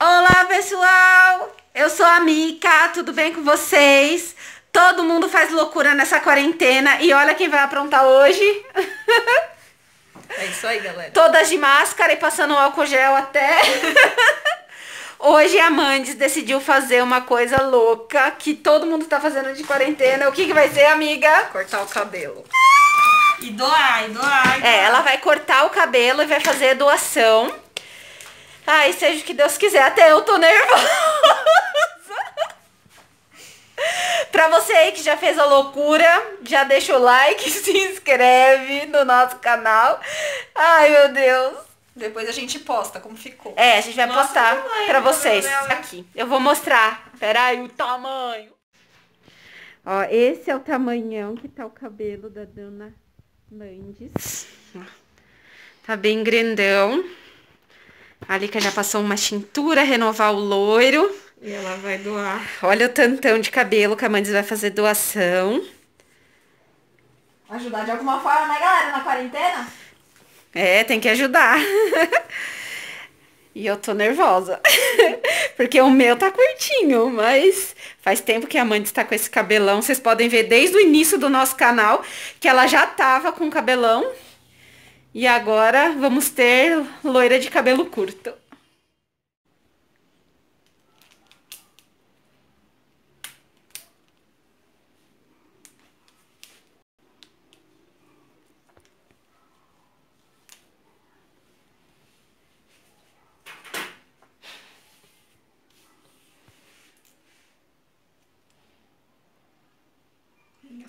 Olá, pessoal! Eu sou a Mica, tudo bem com vocês? Todo mundo faz loucura nessa quarentena e olha quem vai aprontar hoje. É isso aí, galera. Todas de máscara e passando álcool gel até. Hoje a Mandes decidiu fazer uma coisa louca que todo mundo tá fazendo de quarentena. O que, que vai ser, amiga? Cortar o cabelo. E doar, e doar. É, ela vai cortar o cabelo e vai fazer doação. Ai, seja o que Deus quiser, até eu tô nervosa. pra você aí que já fez a loucura, já deixa o like, se inscreve no nosso canal. Ai, meu Deus. Depois a gente posta como ficou. É, a gente vai Nossa, postar tamanho, pra vocês né? aqui. Eu vou mostrar. Peraí, o tamanho. Ó, esse é o tamanhão que tá o cabelo da dona Mandes, Tá bem grandão. A Lica já passou uma tintura, renovar o loiro. E ela vai doar. Olha o tantão de cabelo que a Mandes vai fazer doação. Ajudar de alguma forma, né, galera, na quarentena? É, tem que ajudar. E eu tô nervosa. Porque o meu tá curtinho, mas faz tempo que a Amanda está com esse cabelão. Vocês podem ver desde o início do nosso canal que ela já tava com cabelão. E agora vamos ter loira de cabelo curto.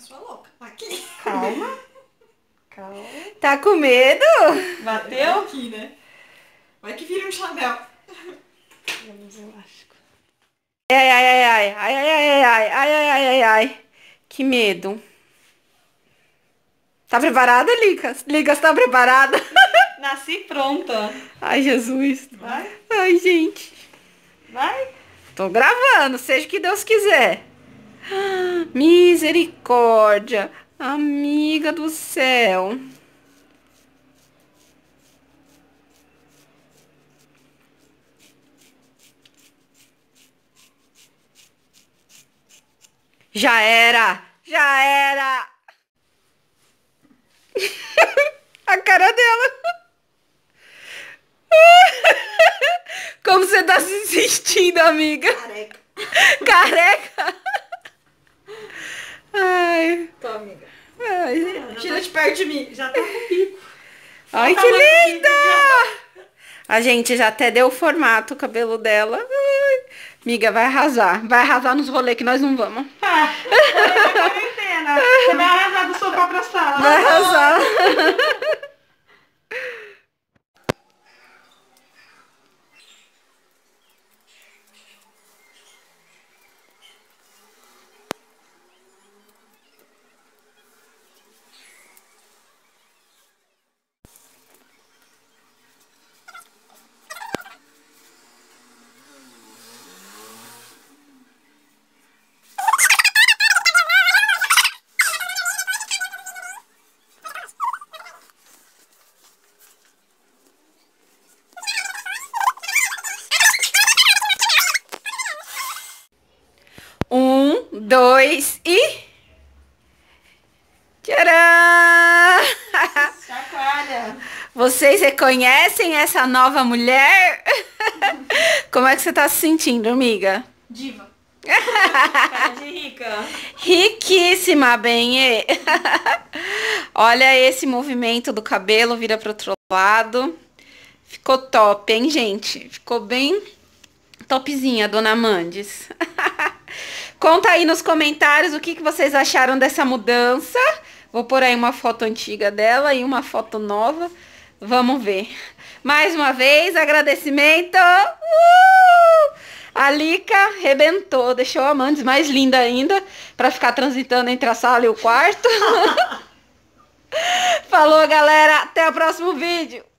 sua louca. Aqui. Calma. Calma. Tá com medo? Bateu? Aqui, né? Vai que vira um Chanel. Vamos elástico. Ai, ai, ai, ai, ai, ai, ai, ai, ai, ai, ai, ai, ai. Que medo. Tá preparada, Ligas? Ligas, tá preparada? Nasci pronta. Ai, Jesus. Vai? Ai, gente. Vai? Tô gravando, seja o que Deus quiser. Misericórdia, amiga do céu. Já era, já era. A cara dela. Como você tá se sentindo, amiga? Careca. Careca. perto de mim. Já tá com pico. Ai, tá que linda! Tá. A gente já até deu o formato, o cabelo dela. Ai, amiga, vai arrasar. Vai arrasar nos rolês que nós não vamos. Tá. Ah, quarentena. Você vai arrasar do sofá pra sala. Vai arrasar. dois e... Tcharam! Chacoalha! Vocês reconhecem essa nova mulher? Como é que você tá se sentindo, amiga? Diva. Cara de rica. Riquíssima, Benê. Olha esse movimento do cabelo, vira pro outro lado. Ficou top, hein, gente? Ficou bem topzinha, dona Mandes. Conta aí nos comentários o que, que vocês acharam dessa mudança. Vou pôr aí uma foto antiga dela e uma foto nova. Vamos ver. Mais uma vez, agradecimento. Uh! A Lica rebentou, deixou a Mandes mais linda ainda, para ficar transitando entre a sala e o quarto. Falou, galera. Até o próximo vídeo.